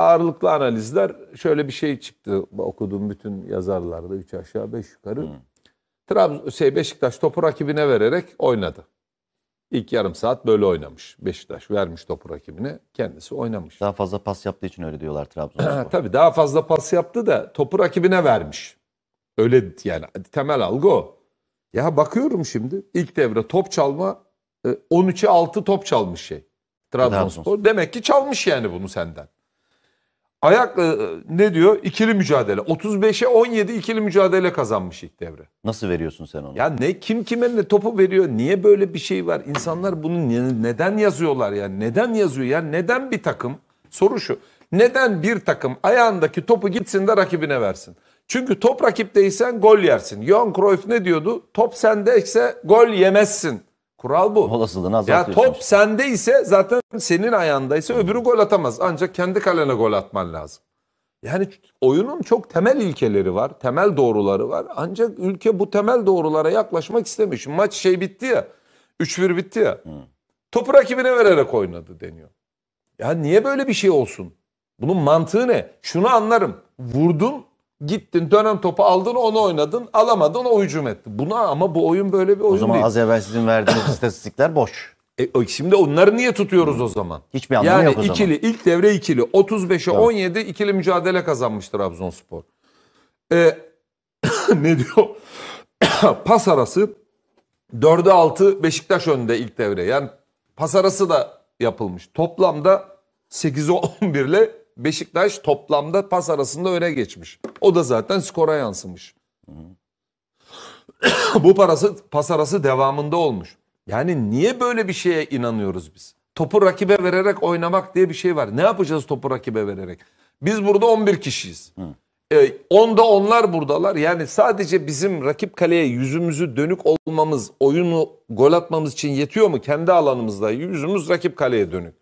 Ağırlıklı analizler şöyle bir şey çıktı okuduğum bütün yazarlarda 3 aşağı 5 yukarı. Hmm. Trabzon şey Beşiktaş topu rakibine vererek oynadı. İlk yarım saat böyle oynamış. Beşiktaş vermiş topu rakibine. Kendisi oynamış. Daha fazla pas yaptığı için öyle diyorlar Trabzonspor. Tabii daha fazla pas yaptı da topu rakibine vermiş. Öyle yani temel algı o. Ya bakıyorum şimdi ilk devre top çalma 13'e 6 top çalmış şey. Trabzonspor. Demek ki çalmış yani bunu senden. Ayak e, ne diyor? İkili mücadele. 35'e 17 ikili mücadele kazanmış ilk devre. Nasıl veriyorsun sen onu? Ya ne kim kime ne topu veriyor? Niye böyle bir şey var? İnsanlar bunu neden yazıyorlar ya? Neden yazıyor ya? Neden bir takım? Soru şu. Neden bir takım ayağındaki topu gitsin de rakibine versin? Çünkü top rakipteysen gol yersin. Johan Cruyff ne diyordu? Top sendeyse gol yemezsin. Kural bu. Olasılığını azaltıyorsun. Ya top işte. sende ise zaten senin ayağındaysa öbürü gol atamaz. Ancak kendi kalene gol atman lazım. Yani oyunun çok temel ilkeleri var, temel doğruları var. Ancak ülke bu temel doğrulara yaklaşmak istemiyor. maç şey bitti ya, 3-1 bitti ya. Hmm. Topu rakibine vererek oynadı deniyor. Ya niye böyle bir şey olsun? Bunun mantığı ne? Şunu anlarım. Vurdun, Gittin dönem topu aldın onu oynadın alamadın o hücum etti. Buna ama bu oyun böyle bir oyun O zaman değil. az evvel sizin verdiğiniz istatistikler boş. E, şimdi onları niye tutuyoruz o zaman? Hiçbir anlamı yani yok o zaman. ikili ilk devre ikili 35'e Tamam. 17 ikili mücadele kazanmış Trabzonspor. E, ne diyor? pas arası 4'e 6 Beşiktaş önde ilk devre. Yani pas arası da yapılmış. Toplamda 8'e 11 ile Beşiktaş toplamda pas arasında öne geçmiş. O da zaten skora yansımış. Bu parası pasarası devamında olmuş. Yani niye böyle bir şeye inanıyoruz biz? Topu rakibe vererek oynamak diye bir şey var. Ne yapacağız topu rakibe vererek? Biz burada 11 kişiyiz. Hı. E, onda onlar buradalar. Yani sadece bizim rakip kaleye yüzümüzü dönük olmamız, oyunu gol atmamız için yetiyor mu? Kendi alanımızda yüzümüz rakip kaleye dönük.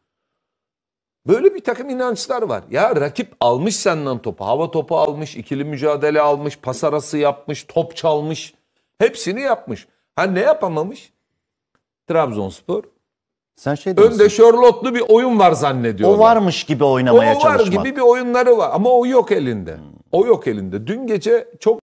Böyle bir takım inançlar var. Ya rakip almış senden topu. Hava topu almış, ikili mücadele almış, pas arası yapmış, top çalmış. Hepsini yapmış. Ha ne yapamamış? Trabzonspor. Sen şey diyorsun. Önde şörlotlu bir oyun var zannediyorlar. O varmış gibi oynamaya çalışmak. O var çalışmak. gibi bir oyunları var ama o yok elinde. O yok elinde. Dün gece çok